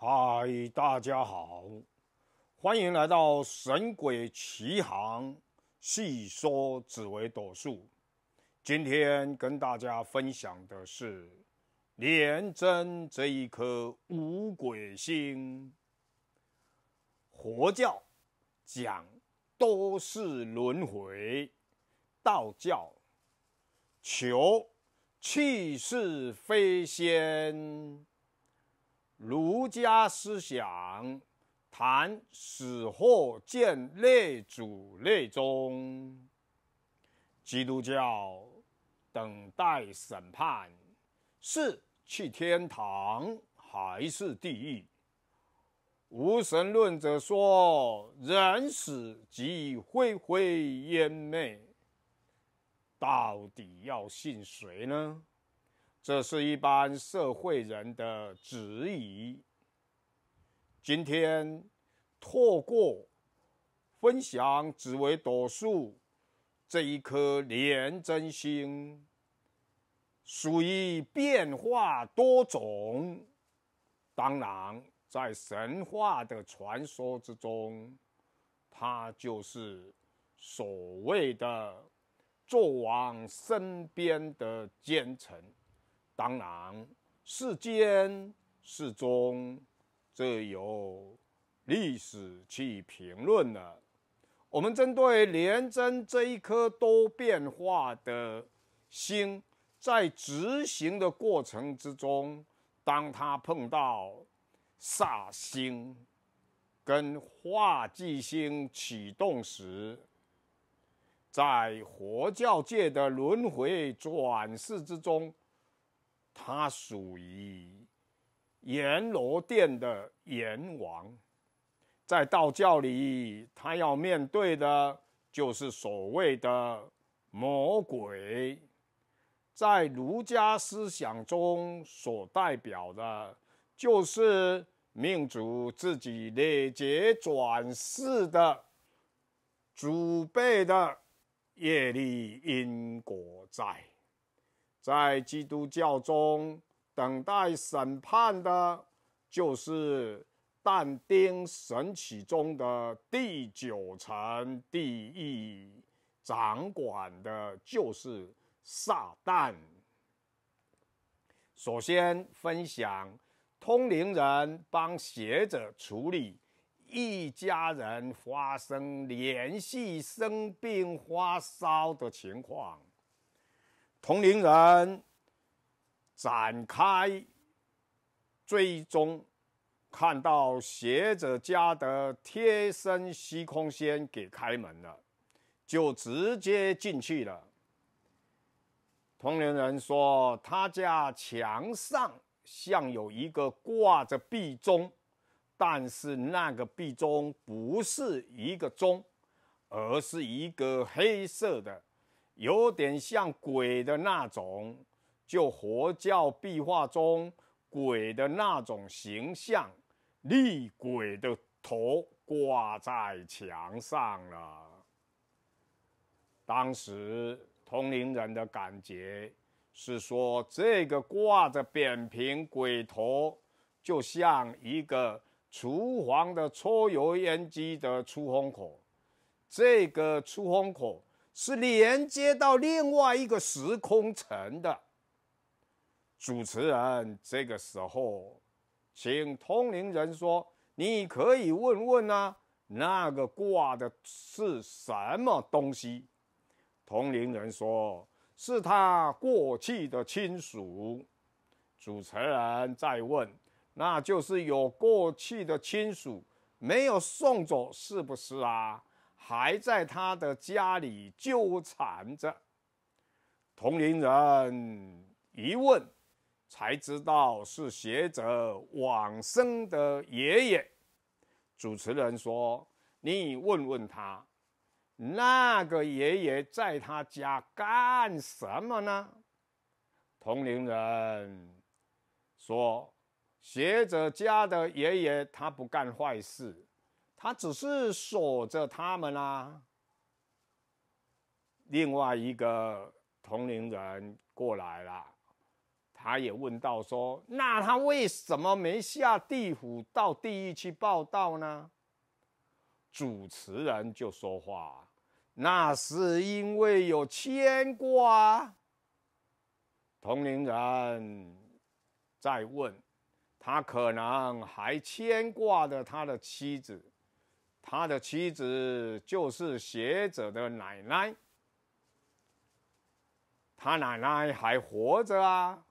嗨，大家好，欢迎来到神鬼奇行，细说紫薇朵数。今天跟大家分享的是年真这一颗五鬼星。佛教讲多世轮回，道教求弃世飞仙。儒家思想谈死后见列祖列宗；基督教等待审判，是去天堂还是地狱？无神论者说，人死即灰灰烟灭。到底要信谁呢？这是一般社会人的质疑。今天，透过分享，紫薇朵数这一颗廉贞心，属于变化多种。当然，在神话的传说之中，他就是所谓的纣王身边的奸臣。当然，世间世中，这由历史去评论了。我们针对连贞这一颗多变化的心，在执行的过程之中，当它碰到煞星跟化忌星启动时，在佛教界的轮回转世之中。他属于阎罗殿的阎王，在道教里，他要面对的就是所谓的魔鬼；在儒家思想中，所代表的就是命主自己累劫转世的祖辈的业力因果债。在基督教中，等待审判的就是但丁《神曲》中的第九层地狱，掌管的就是撒旦。首先分享通灵人帮学者处理一家人发生连续生病发烧的情况。同龄人展开追踪，看到学者家的贴身虚空仙给开门了，就直接进去了。同龄人说，他家墙上像有一个挂着壁钟，但是那个壁钟不是一个钟，而是一个黑色的。有点像鬼的那种，就佛教壁画中鬼的那种形象，厉鬼的头挂在墙上了。当时同龄人的感觉是说，这个挂着扁平鬼头，就像一个厨房的抽油烟机的出风口，这个出风口。是连接到另外一个时空城的主持人。这个时候，请通灵人说：“你可以问问啊，那个挂的是什么东西？”通灵人说：“是他过去的亲属。”主持人再问：“那就是有过去的亲属没有送走，是不是啊？”还在他的家里纠缠着。同龄人一问，才知道是学者往生的爷爷。主持人说：“你问问他，那个爷爷在他家干什么呢？”同龄人说：“学者家的爷爷，他不干坏事。”他只是锁着他们啊。另外一个同龄人过来了，他也问到说：“那他为什么没下地府到地狱去报道呢？”主持人就说话：“那是因为有牵挂。”同龄人再问：“他可能还牵挂着他的妻子。”他的妻子就是学者的奶奶，他奶奶还活着啊，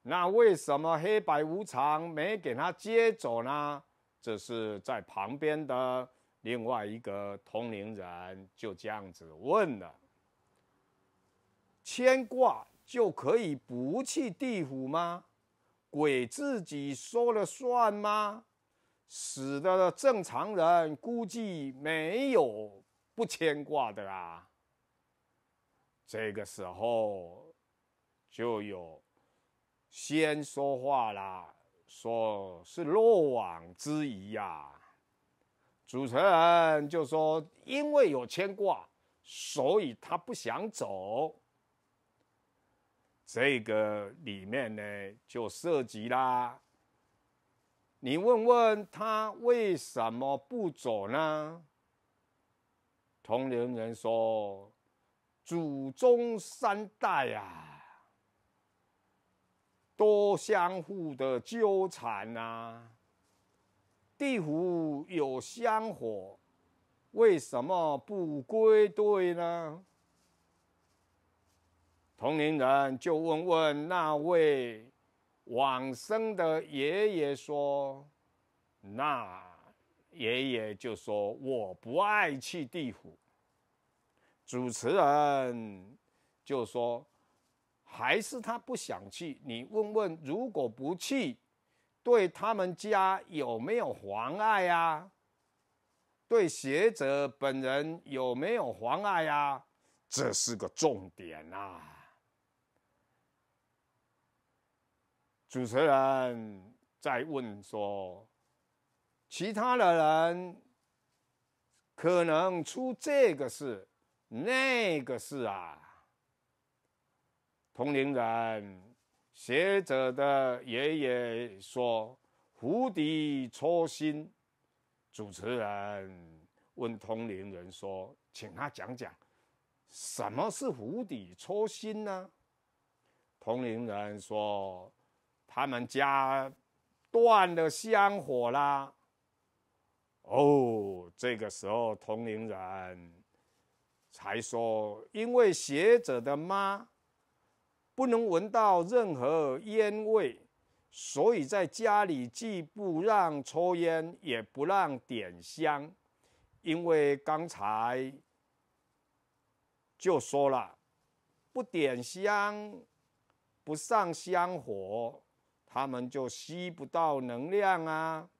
那为什么黑白无常没给他接走呢？这是在旁边的另外一个同龄人就这样子问了：牵挂就可以不去地府吗？鬼自己说了算吗？使得正常人估计没有不牵挂的啦。这个时候就有先说话啦，说是漏网之鱼呀。主持人就说，因为有牵挂，所以他不想走。这个里面呢，就涉及啦。你问问他为什么不走呢？同龄人说：“祖宗三代啊，多相互的纠缠啊。地府有香火，为什么不归队呢？”同龄人就问问那位。往生的爷爷说：“那爷爷就说我不爱去地府。”主持人就说：“还是他不想去。你问问，如果不去，对他们家有没有妨碍呀？对学者本人有没有妨碍呀？这是个重点呐。”主持人在问说：“其他的人可能出这个事、那个事啊。”同龄人学者的爷爷说：“釜底抽薪。”主持人问同龄人说：“请他讲讲，什么是釜底抽薪呢？”同龄人说。他们家断了香火啦！哦，这个时候同龄人才说，因为学者的妈不能闻到任何烟味，所以在家里既不让抽烟，也不让点香，因为刚才就说了，不点香，不上香火。他们就吸不到能量啊！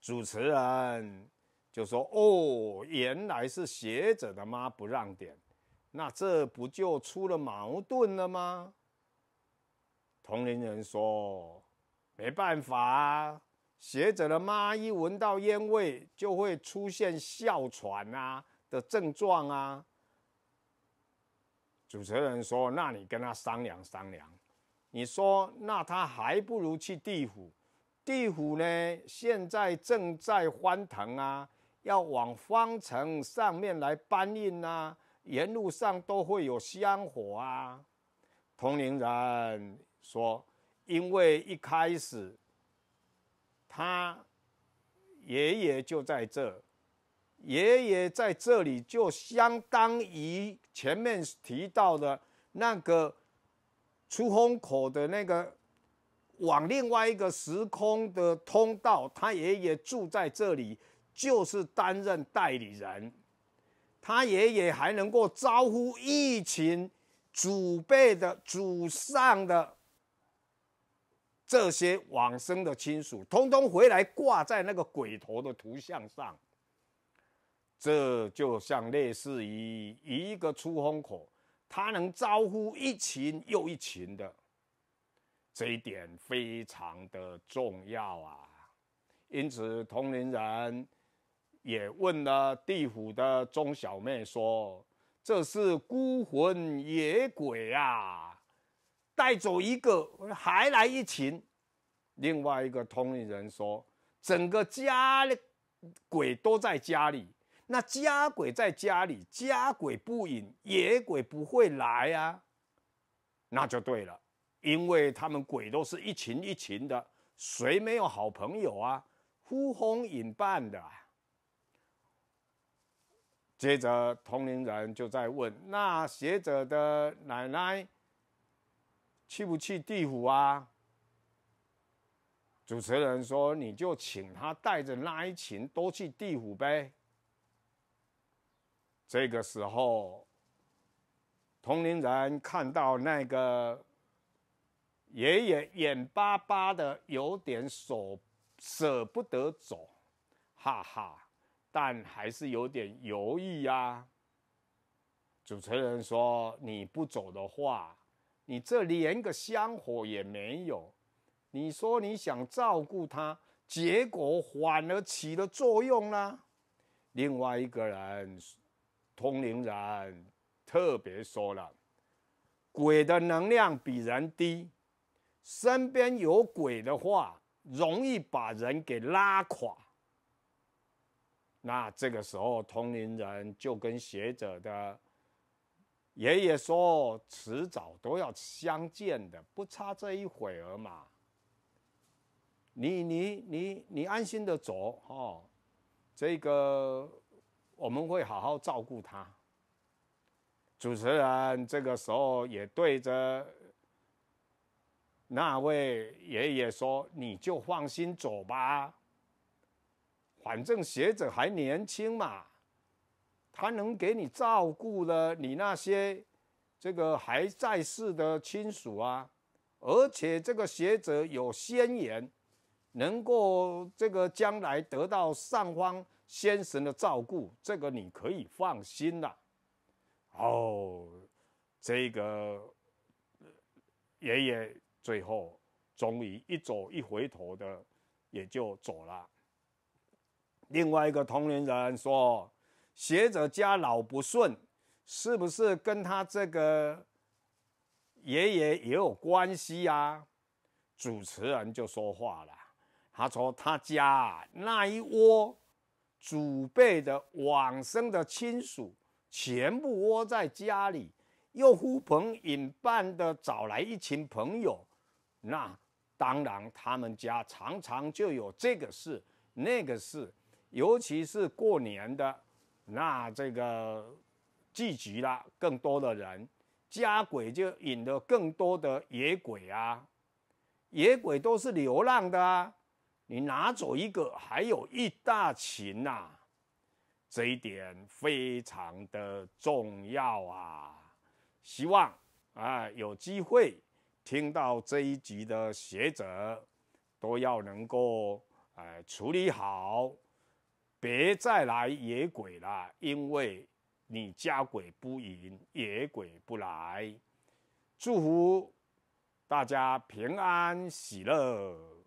主持人就说：“哦，原来是学者的妈不让点，那这不就出了矛盾了吗？”同龄人说：“没办法啊，学者的妈一闻到烟味就会出现哮喘啊的症状啊。”主持人说：“那你跟他商量商量。”你说，那他还不如去地府。地府呢，现在正在翻腾啊，要往方城上面来搬运啊，沿路上都会有香火啊。同龄人说，因为一开始他爷爷就在这，爷爷在这里就相当于前面提到的那个。出风口的那个往另外一个时空的通道，他爷爷住在这里，就是担任代理人。他爷爷还能够招呼一群祖辈的、祖上的这些往生的亲属，通通回来挂在那个鬼头的图像上。这就像类似于一个出风口。他能招呼一群又一群的，这一点非常的重要啊！因此，通灵人也问了地府的钟小妹说：“这是孤魂野鬼啊，带走一个还来一群。”另外一个通灵人说：“整个家里鬼都在家里。”那家鬼在家里，家鬼不引野鬼不会来啊，那就对了，因为他们鬼都是一群一群的，谁没有好朋友啊？呼风引伴的啊。接着同龄人就在问：那学者的奶奶去不去地府啊？主持人说：你就请他带着那一群都去地府呗。这个时候，同龄人看到那个爷爷眼巴巴的，有点舍舍不得走，哈哈，但还是有点犹豫呀。主持人说：“你不走的话，你这连个香火也没有。你说你想照顾他，结果反而起了作用啦。另外一个人。通灵人特别说了，鬼的能量比人低，身边有鬼的话，容易把人给拉垮。那这个时候，通灵人就跟学者的爷爷说：“迟早都要相见的，不差这一会儿嘛。你你你你安心的走哈，这个。”我们会好好照顾他。主持人这个时候也对着那位爷爷说：“你就放心走吧，反正学者还年轻嘛，他能给你照顾了你那些这个还在世的亲属啊。而且这个学者有先言，能够这个将来得到上方。”先生的照顾，这个你可以放心了。哦，这个爷爷最后终于一走一回头的，也就走了。另外一个同龄人说：“学者家老不顺，是不是跟他这个爷爷也有关系呀？”主持人就说话了，他说：“他家那一窝。”祖辈的往生的亲属全部窝在家里，又呼朋引伴的找来一群朋友，那当然他们家常常就有这个事那个事，尤其是过年的，那这个聚集了更多的人，家鬼就引得更多的野鬼啊，野鬼都是流浪的啊。你拿走一个，还有一大群呐，这一点非常的重要啊！希望啊有机会听到这一集的学者，都要能够哎处理好，别再来野鬼了，因为你家鬼不赢，野鬼不来。祝福大家平安喜乐。